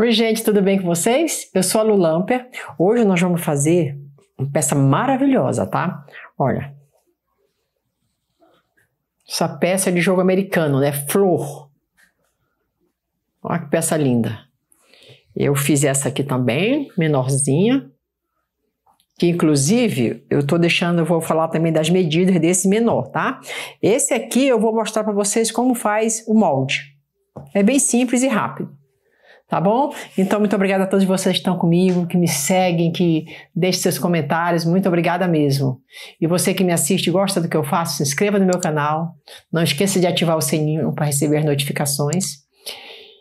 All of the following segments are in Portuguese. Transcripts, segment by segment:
Oi, gente, tudo bem com vocês? Eu sou a Lu Hoje nós vamos fazer uma peça maravilhosa, tá? Olha. Essa peça é de jogo americano, né? Flor. Olha que peça linda. Eu fiz essa aqui também, menorzinha. Que inclusive eu tô deixando, eu vou falar também das medidas desse menor, tá? Esse aqui eu vou mostrar para vocês como faz o molde. É bem simples e rápido tá bom? Então, muito obrigada a todos vocês que estão comigo, que me seguem, que deixem seus comentários, muito obrigada mesmo. E você que me assiste e gosta do que eu faço, se inscreva no meu canal, não esqueça de ativar o sininho para receber notificações.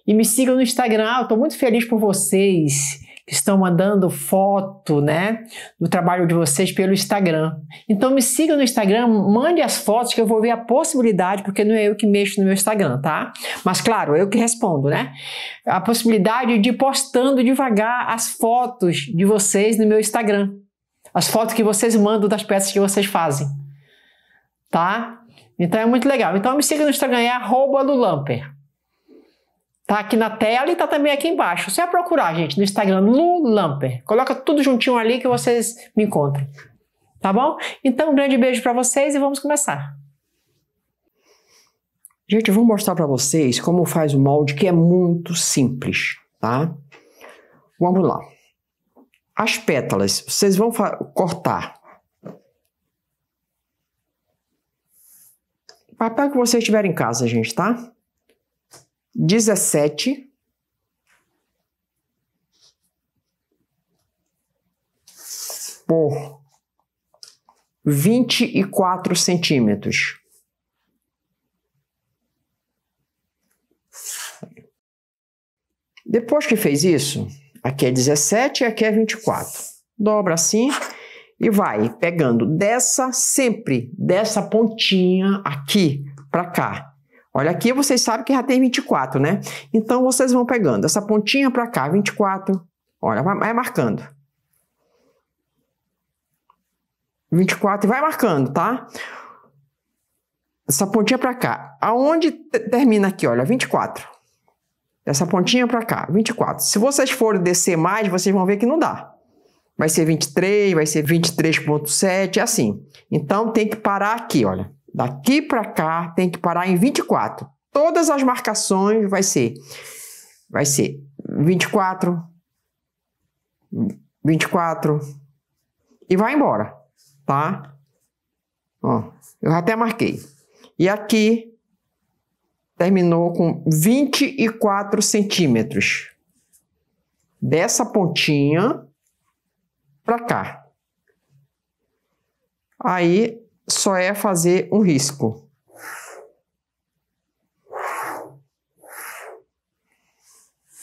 E me sigam no Instagram, eu estou muito feliz por vocês que estão mandando foto, né, do trabalho de vocês pelo Instagram. Então me siga no Instagram, mande as fotos que eu vou ver a possibilidade, porque não é eu que mexo no meu Instagram, tá? Mas claro, eu que respondo, né? A possibilidade de ir postando devagar as fotos de vocês no meu Instagram. As fotos que vocês mandam das peças que vocês fazem. Tá? Então é muito legal. Então me siga no Instagram, é arroba Lulamper. Tá aqui na tela e tá também aqui embaixo. Você vai procurar, gente, no Instagram, Lu Coloca tudo juntinho ali que vocês me encontram. Tá bom? Então, um grande beijo para vocês e vamos começar. Gente, eu vou mostrar para vocês como faz o molde, que é muito simples, tá? Vamos lá. As pétalas, vocês vão cortar. Papel que vocês tiverem em casa, gente, tá? dezessete, por vinte e quatro centímetros. Depois que fez isso, aqui é dezessete e aqui é vinte e quatro. Dobra assim e vai pegando dessa sempre, dessa pontinha aqui para cá Olha, aqui vocês sabem que já tem 24, né? Então vocês vão pegando essa pontinha para cá, 24. Olha, vai marcando. 24 e vai marcando, tá? Essa pontinha para cá. Aonde termina aqui, olha, 24. Essa pontinha para cá, 24. Se vocês forem descer mais, vocês vão ver que não dá. Vai ser 23, vai ser 23.7, é assim. Então tem que parar aqui, olha. Daqui para cá tem que parar em 24. Todas as marcações vai ser vai ser 24 24 e vai embora, tá? Ó, eu até marquei. E aqui terminou com 24 centímetros. Dessa pontinha para cá. Aí só é fazer um risco.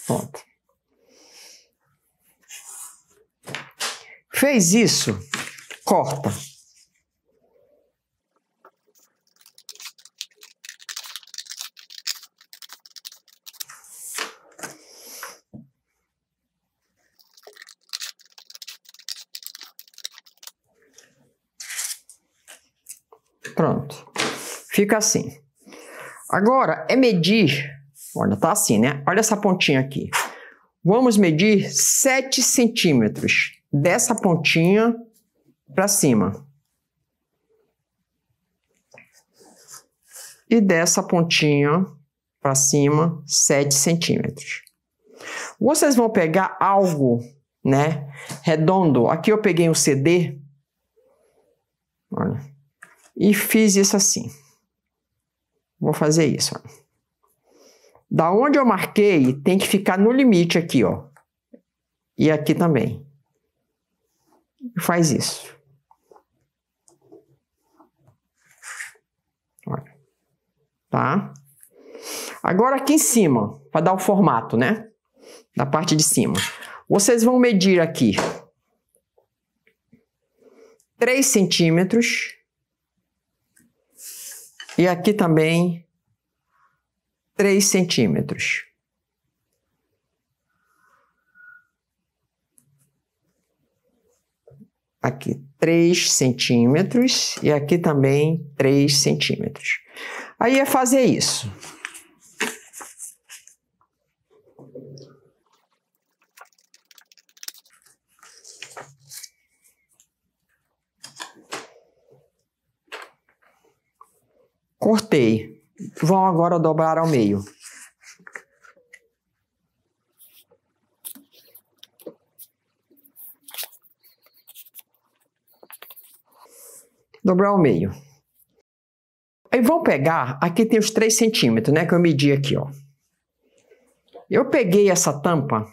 Pronto. Fez isso, corta. Pronto. Fica assim. Agora é medir. Olha, tá assim, né? Olha essa pontinha aqui. Vamos medir 7 centímetros dessa pontinha para cima. E dessa pontinha para cima, 7 centímetros. Vocês vão pegar algo, né? Redondo. Aqui eu peguei um CD. Olha e fiz isso assim. Vou fazer isso. Ó. Da onde eu marquei, tem que ficar no limite aqui, ó. E aqui também. Faz isso. Olha. Tá? Agora aqui em cima, para dar o formato, né? Da parte de cima. Vocês vão medir aqui 3 centímetros e aqui também 3 centímetros. Aqui 3 centímetros e aqui também 3 centímetros. Aí é fazer isso. Cortei. Vão agora dobrar ao meio. Dobrar ao meio. Aí vão pegar, aqui tem os 3 centímetros, né? Que eu medi aqui, ó. Eu peguei essa tampa,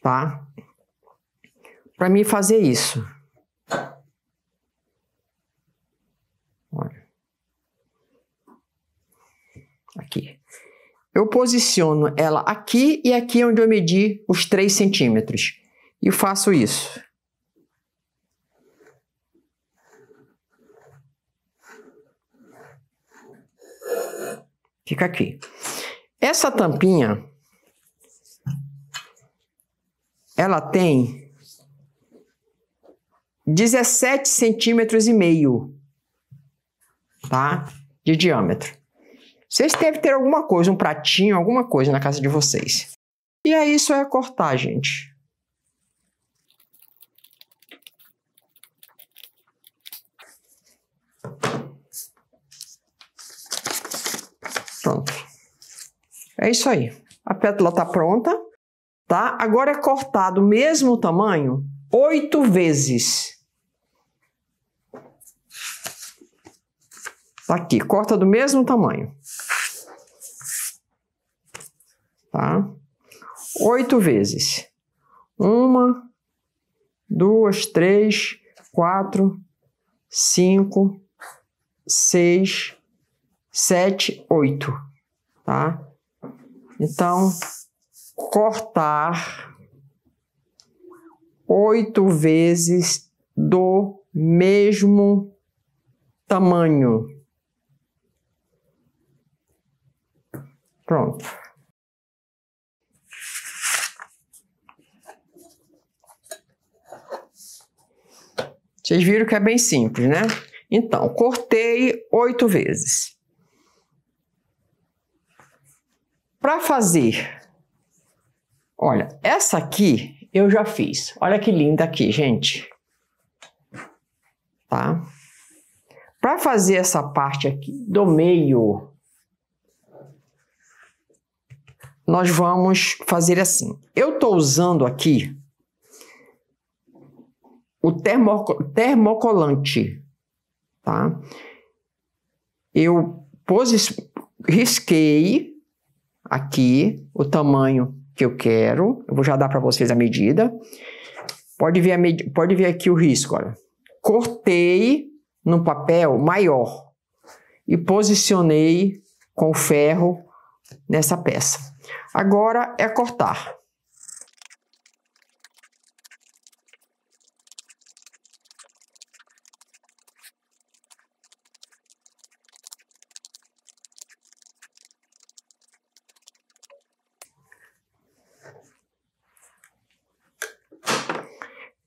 tá? Para mim fazer isso. aqui. Eu posiciono ela aqui e aqui é onde eu medi os 3 centímetros. E faço isso. Fica aqui. Essa tampinha, ela tem 17 centímetros e meio, tá? De diâmetro. Vocês devem ter alguma coisa, um pratinho, alguma coisa na casa de vocês. E aí isso é cortar, gente. Pronto. É isso aí. A pétala está pronta, tá? Agora é cortado o mesmo tamanho oito vezes. tá Aqui, corta do mesmo tamanho. Tá? Oito vezes. Uma, duas, três, quatro, cinco, seis, sete, oito. Tá? Então, cortar oito vezes do mesmo tamanho. Pronto. Vocês viram que é bem simples, né? Então, cortei oito vezes. Para fazer, olha, essa aqui eu já fiz. Olha que linda aqui, gente. Tá? Para fazer essa parte aqui do meio, nós vamos fazer assim. Eu estou usando aqui o termo, termocolante, tá? Eu pose, risquei aqui o tamanho que eu quero. Eu vou já dar para vocês a medida. Pode ver, a med pode ver aqui o risco, olha. Cortei no papel maior e posicionei com ferro nessa peça. Agora é cortar.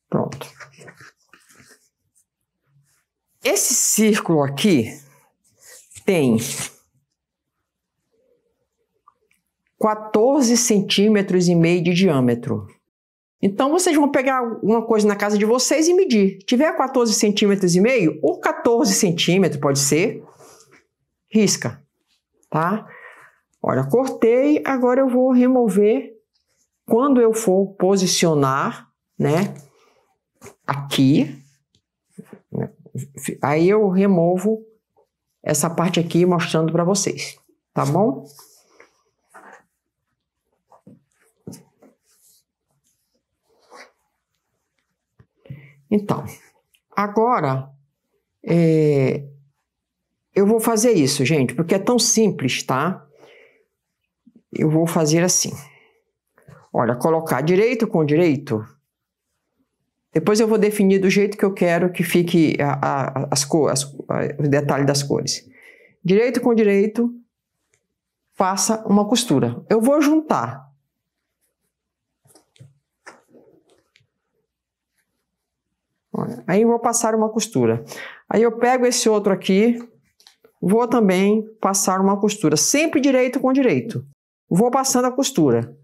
Pronto. Esse círculo aqui tem 14 centímetros e meio de diâmetro. Então vocês vão pegar uma coisa na casa de vocês e medir. Tiver 14 centímetros e meio, ou 14 centímetros pode ser, risca, tá? Olha, cortei, agora eu vou remover quando eu for posicionar, né? Aqui, aí eu removo essa parte aqui mostrando para vocês, tá bom? Então, agora é, eu vou fazer isso, gente, porque é tão simples, tá? Eu vou fazer assim. Olha, colocar direito com direito. Depois eu vou definir do jeito que eu quero que fique a, a, as cores, o detalhe das cores. Direito com direito, faça uma costura. Eu vou juntar Aí vou passar uma costura. Aí eu pego esse outro aqui, vou também passar uma costura, sempre direito com direito. Vou passando a costura,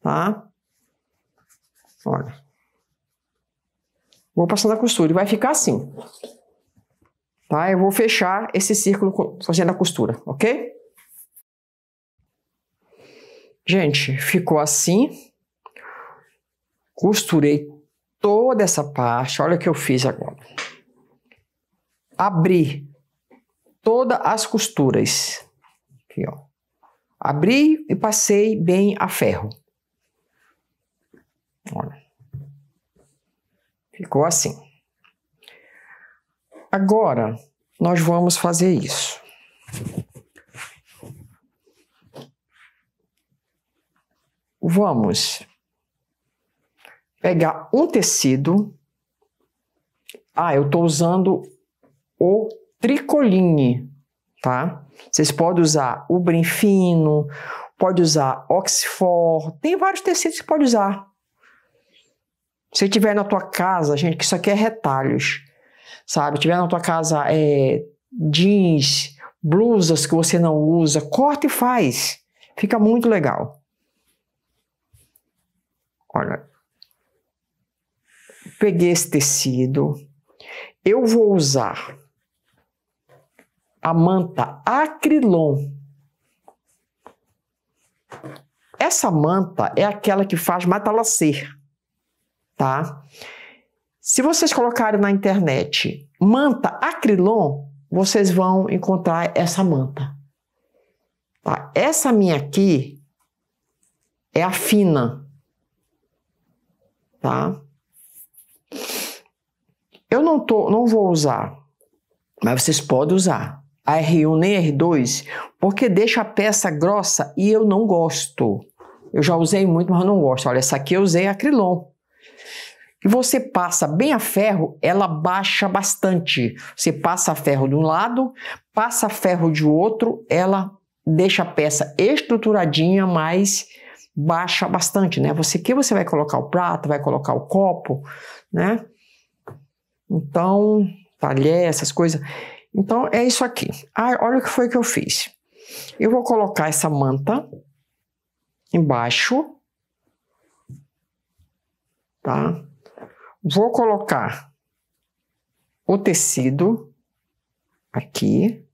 tá? Olha. Vou passando a costura e vai ficar assim. Tá? Eu vou fechar esse círculo fazendo a costura, ok? Gente, ficou assim. Costurei toda essa parte, olha o que eu fiz agora. Abri todas as costuras. Aqui, ó. Abri e passei bem a ferro. Olha. Ficou assim. Agora, nós vamos fazer isso. Vamos pegar um tecido. Ah, eu estou usando o tricoline, tá? Vocês podem usar o fino pode usar oxfor, tem vários tecidos que pode usar. Se tiver na tua casa, gente, que isso aqui é retalhos, sabe? tiver na tua casa é, jeans, blusas que você não usa, corta e faz. Fica muito legal. Olha, peguei esse tecido, eu vou usar a manta acrilon. Essa manta é aquela que faz matalacer, tá? Se vocês colocarem na internet manta acrilon, vocês vão encontrar essa manta. Tá? Essa minha aqui é a fina, tá? Eu não, tô, não vou usar, mas vocês podem usar. A R1 nem a R2, porque deixa a peça grossa e eu não gosto. Eu já usei muito, mas não gosto. Olha, essa aqui eu usei acrilon. E você passa bem a ferro, ela baixa bastante. Você passa ferro de um lado, passa ferro de outro, ela deixa a peça estruturadinha, mas baixa bastante, né? Você que você vai colocar o prato, vai colocar o copo, né? Então, talher, essas coisas. Então, é isso aqui. Ah, olha o que foi que eu fiz. Eu vou colocar essa manta embaixo, tá? Vou colocar o tecido aqui.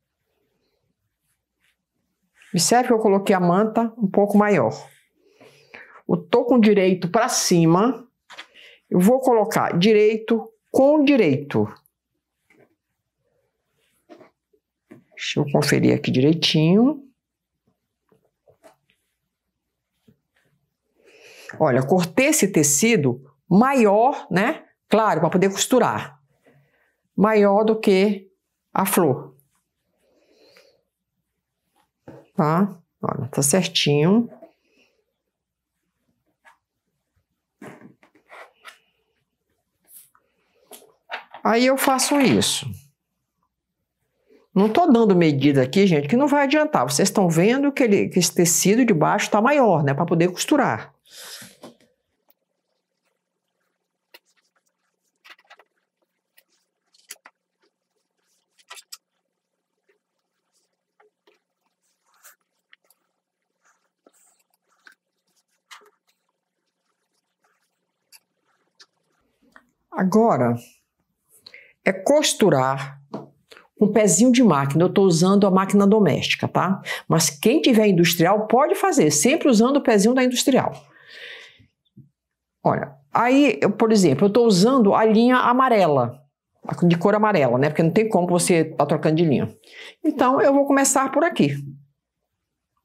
Observe que eu coloquei a manta um pouco maior. O toco direito para cima, eu vou colocar direito com direito. Deixa eu conferir aqui direitinho. Olha, cortei esse tecido maior, né? Claro, para poder costurar. Maior do que a flor. Tá? Olha, tá certinho. Aí eu faço isso. Não estou dando medida aqui, gente, que não vai adiantar. Vocês estão vendo que, ele, que esse tecido de baixo está maior, né? Para poder costurar. Agora, é costurar um pezinho de máquina. Eu estou usando a máquina doméstica, tá? Mas quem tiver industrial pode fazer, sempre usando o pezinho da industrial. Olha, aí, eu, por exemplo, eu estou usando a linha amarela, de cor amarela, né? Porque não tem como você estar tá trocando de linha. Então, eu vou começar por aqui.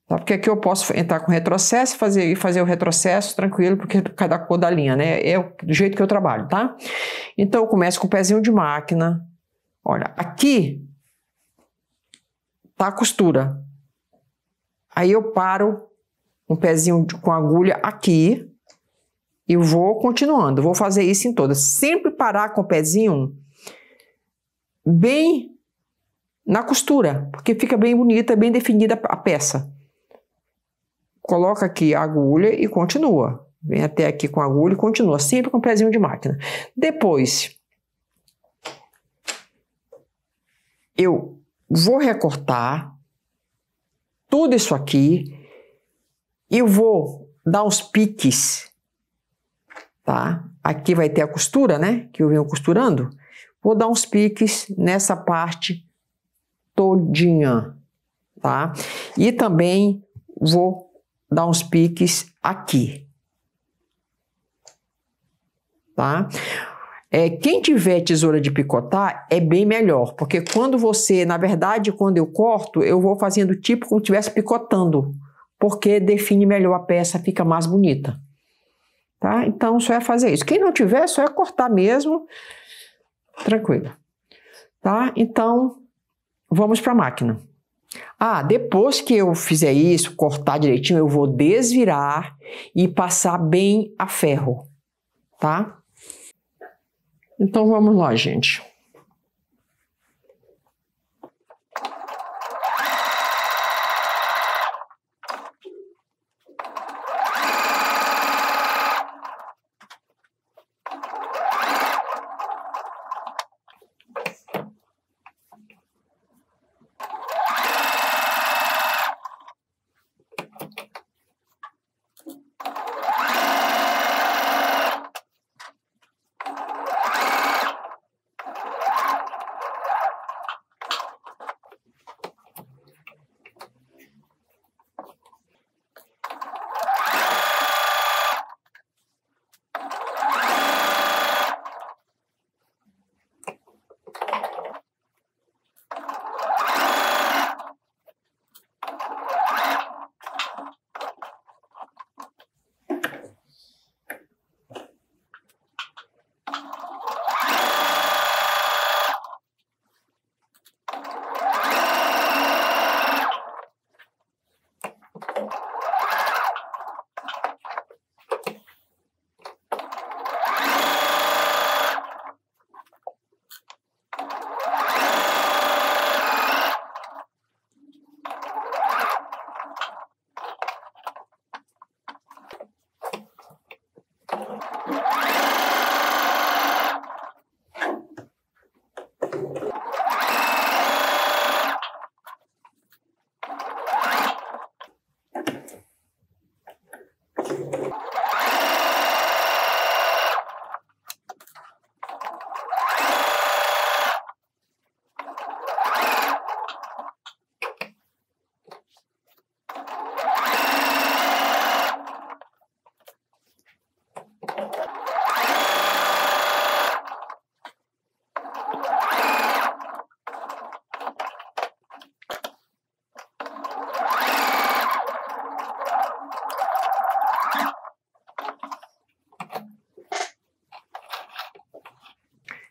Tá? Porque aqui eu posso entrar com retrocesso e fazer, fazer o retrocesso tranquilo, porque cada cor da linha, né? É do jeito que eu trabalho, tá? Então eu começo com o pezinho de máquina. Olha, aqui tá a costura. Aí eu paro um pezinho de, com agulha aqui e vou continuando. Vou fazer isso em todas. Sempre parar com o pezinho bem na costura, porque fica bem bonita, bem definida a peça coloca aqui a agulha e continua. Vem até aqui com a agulha e continua, sempre com o pezinho de máquina. Depois, eu vou recortar tudo isso aqui e vou dar uns piques, tá? Aqui vai ter a costura, né? Que eu venho costurando. Vou dar uns piques nessa parte todinha, tá? E também vou dar uns piques aqui. Tá? É, quem tiver tesoura de picotar é bem melhor, porque quando você, na verdade, quando eu corto, eu vou fazendo tipo como estivesse picotando, porque define melhor a peça, fica mais bonita. Tá? Então, só é fazer isso. Quem não tiver, só é cortar mesmo, tranquilo. Tá? Então, vamos para a máquina. Ah, depois que eu fizer isso, cortar direitinho, eu vou desvirar e passar bem a ferro, tá? Então vamos lá, gente.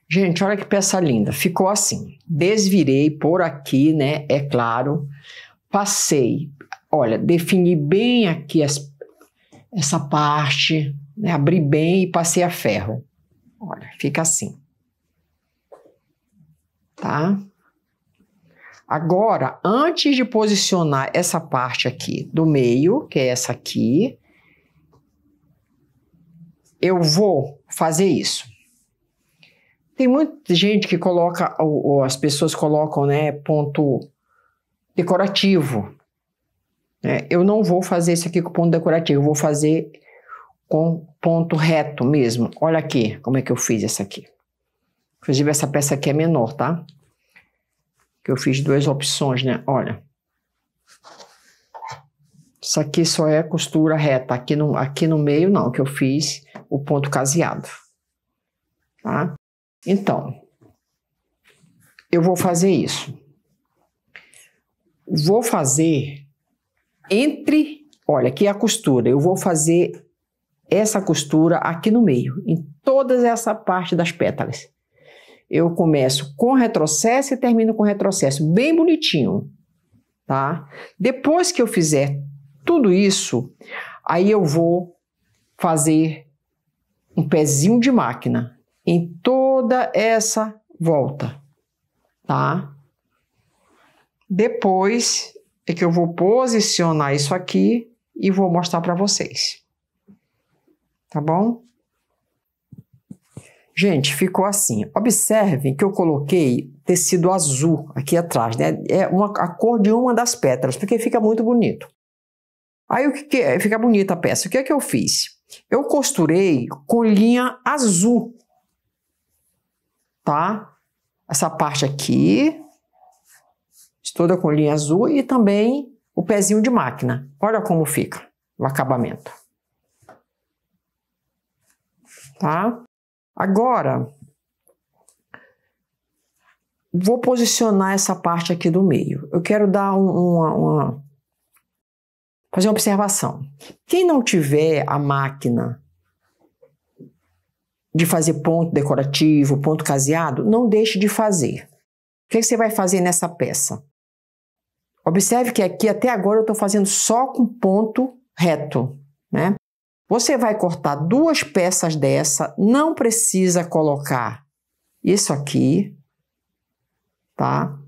Gente, olha que peça linda. Ficou assim. Desvirei por aqui, né? É claro. Passei. Olha, defini bem aqui as, essa parte, né? Abri bem e passei a ferro. Olha, fica assim. Tá? Agora, antes de posicionar essa parte aqui do meio, que é essa aqui, eu vou fazer isso. Tem muita gente que coloca, ou, ou as pessoas colocam, né, ponto decorativo. Né? Eu não vou fazer isso aqui com ponto decorativo, eu vou fazer com ponto reto mesmo. Olha aqui como é que eu fiz essa aqui. Inclusive, essa peça aqui é menor, tá? Que eu fiz duas opções, né? Olha. Isso aqui só é costura reta. Aqui no, aqui no meio, não, que eu fiz o ponto caseado. Tá? Então, eu vou fazer isso. Vou fazer entre, olha, aqui é a costura. Eu vou fazer essa costura aqui no meio, em todas essa parte das pétalas. Eu começo com retrocesso e termino com retrocesso, bem bonitinho, tá? Depois que eu fizer tudo isso, aí eu vou fazer um pezinho de máquina em toda essa volta, tá? Depois é que eu vou posicionar isso aqui e vou mostrar para vocês. Tá bom? Gente, ficou assim. Observem que eu coloquei tecido azul aqui atrás, né? É uma, a cor de uma das pétalas, porque fica muito bonito. Aí o que, que é? Fica bonita a peça. O que é que eu fiz? Eu costurei com linha azul tá? Essa parte aqui, toda com linha azul e também o pezinho de máquina. Olha como fica o acabamento. Tá? Agora, vou posicionar essa parte aqui do meio. Eu quero dar um, uma, uma, fazer uma observação. Quem não tiver a máquina de fazer ponto decorativo, ponto caseado, não deixe de fazer. O que, é você vai fazer nessa peça? Observe que aqui até agora eu estou fazendo só com ponto reto, né? Você vai cortar duas peças dessa, não precisa colocar isso aqui, tá?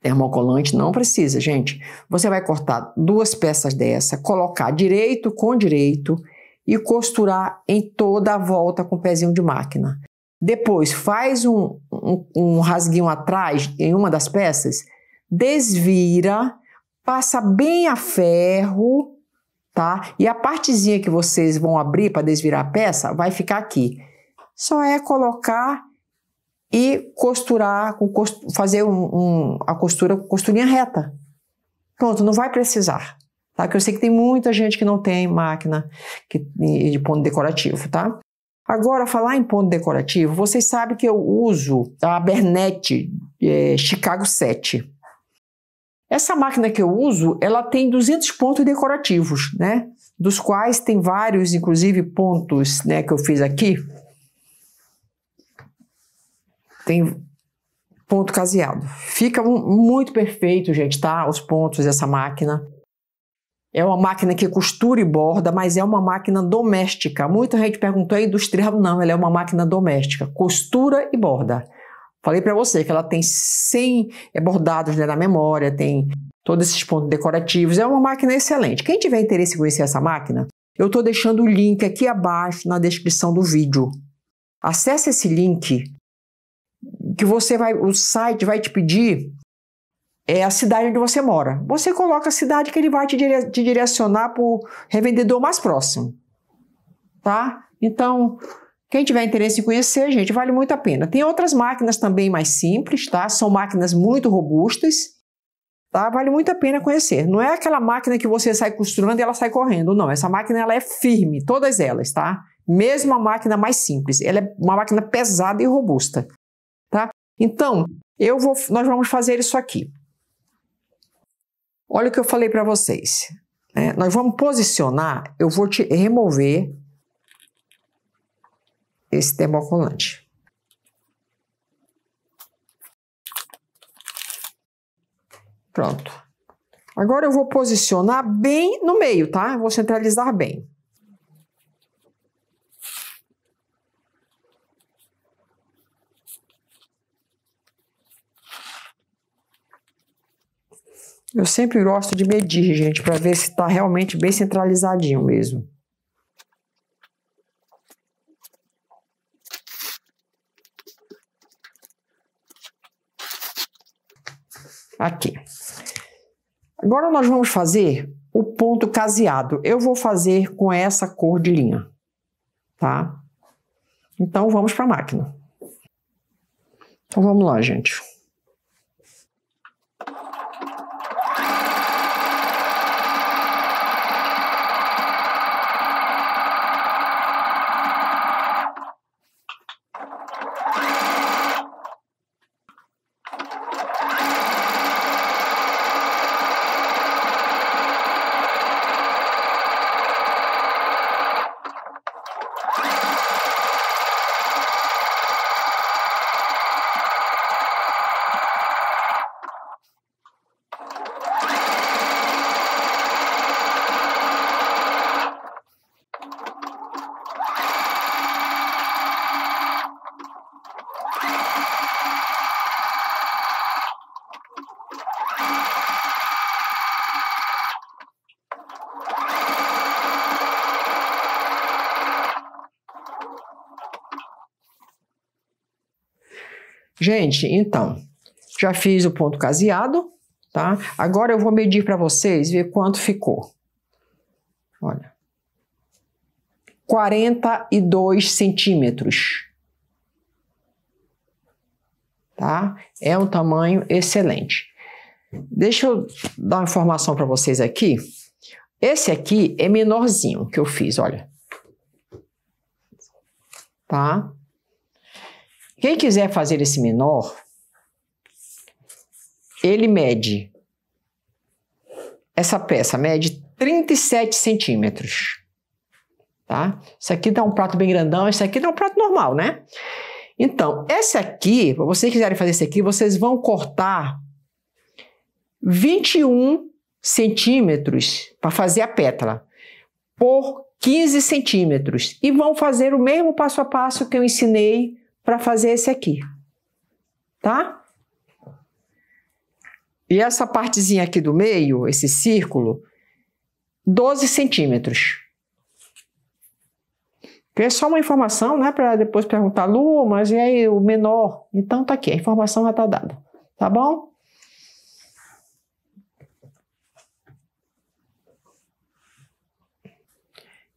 Termocolante não precisa, gente. Você vai cortar duas peças dessa, colocar direito com direito e costurar em toda a volta com o pezinho de máquina. Depois, faz um, um, um rasguinho atrás em uma das peças, desvira, passa bem a ferro, tá? E a partezinha que vocês vão abrir para desvirar a peça vai ficar aqui. Só é colocar e costurar, com fazer um, um, a costura com costurinha reta. Pronto, não vai precisar tá? Que eu sei que tem muita gente que não tem máquina que, de ponto decorativo, tá? Agora, falar em ponto decorativo, vocês sabem que eu uso a Bernet é, Chicago 7. Essa máquina que eu uso, ela tem 200 pontos decorativos, né? Dos quais tem vários, inclusive, pontos né, que eu fiz aqui. Tem ponto caseado. Fica muito perfeito, gente, tá? Os pontos dessa máquina. É uma máquina que costura e borda, mas é uma máquina doméstica. Muita gente perguntou: é industrial? Não, ela é uma máquina doméstica. Costura e borda. Falei para você que ela tem 100 é bordados né, na memória, tem todos esses pontos decorativos. É uma máquina excelente. Quem tiver interesse em conhecer essa máquina, eu estou deixando o link aqui abaixo na descrição do vídeo. Acesse esse link que você vai, o site vai te pedir é a cidade onde você mora. Você coloca a cidade que ele vai te, dire te direcionar para o revendedor mais próximo. Tá? Então, quem tiver interesse em conhecer, gente, vale muito a pena. Tem outras máquinas também mais simples, tá? São máquinas muito robustas. Tá? Vale muito a pena conhecer. Não é aquela máquina que você sai costurando e ela sai correndo, não. Essa máquina ela é firme, todas elas, tá? Mesmo a máquina mais simples, ela é uma máquina pesada e robusta, tá? Então, eu vou, nós vamos fazer isso aqui. Olha o que eu falei para vocês. Né? Nós vamos posicionar, eu vou te remover esse termocolante. Pronto. Agora eu vou posicionar bem no meio, tá? Eu vou centralizar bem. Eu sempre gosto de medir, gente, para ver se está realmente bem centralizadinho mesmo. Aqui. Agora nós vamos fazer o ponto caseado. Eu vou fazer com essa cor de linha, tá? Então vamos para a máquina. Então vamos lá, gente. Gente, então, já fiz o ponto caseado, tá? Agora eu vou medir para vocês, ver quanto ficou. Olha. 42 centímetros. Tá? É um tamanho excelente. Deixa eu dar uma informação para vocês aqui. Esse aqui é menorzinho que eu fiz, olha. Tá? Quem quiser fazer esse menor, ele mede. Essa peça mede 37 centímetros. Tá? Isso aqui dá tá um prato bem grandão, isso aqui dá tá um prato normal, né? Então, esse aqui, vocês quiserem fazer esse aqui, vocês vão cortar 21 centímetros para fazer a pétala por 15 centímetros e vão fazer o mesmo passo a passo que eu ensinei para fazer esse aqui, tá? E essa partezinha aqui do meio, esse círculo, 12 centímetros. Que é só uma informação, né? Para depois perguntar, Lu, mas e aí o menor? Então tá aqui, a informação já tá dada, tá bom?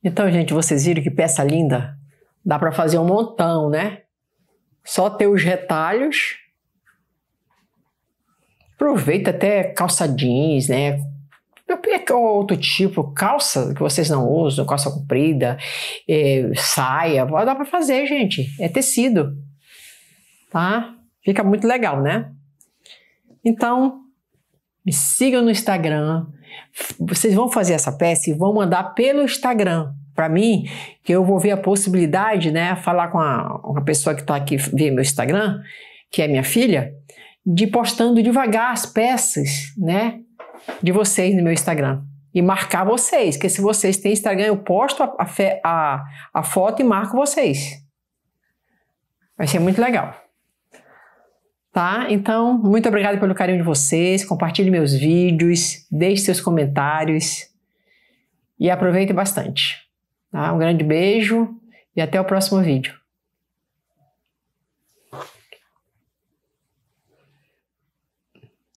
Então, gente, vocês viram que peça linda? Dá para fazer um montão, né? só ter os retalhos. Aproveita até calça jeans, né? outro tipo, calça que vocês não usam, calça comprida, é, saia, dá para fazer, gente. É tecido, tá? Fica muito legal, né? Então, me sigam no Instagram. Vocês vão fazer essa peça e vão mandar pelo Instagram para mim que eu vou ver a possibilidade, né, falar com a, uma pessoa que está aqui vê meu Instagram, que é minha filha, de postando devagar as peças, né, de vocês no meu Instagram e marcar vocês, que se vocês têm Instagram eu posto a, a, a foto e marco vocês. Vai ser muito legal. Tá? Então, muito obrigado pelo carinho de vocês. Compartilhe meus vídeos, deixe seus comentários e aproveite bastante. Tá? Um grande beijo e até o próximo vídeo.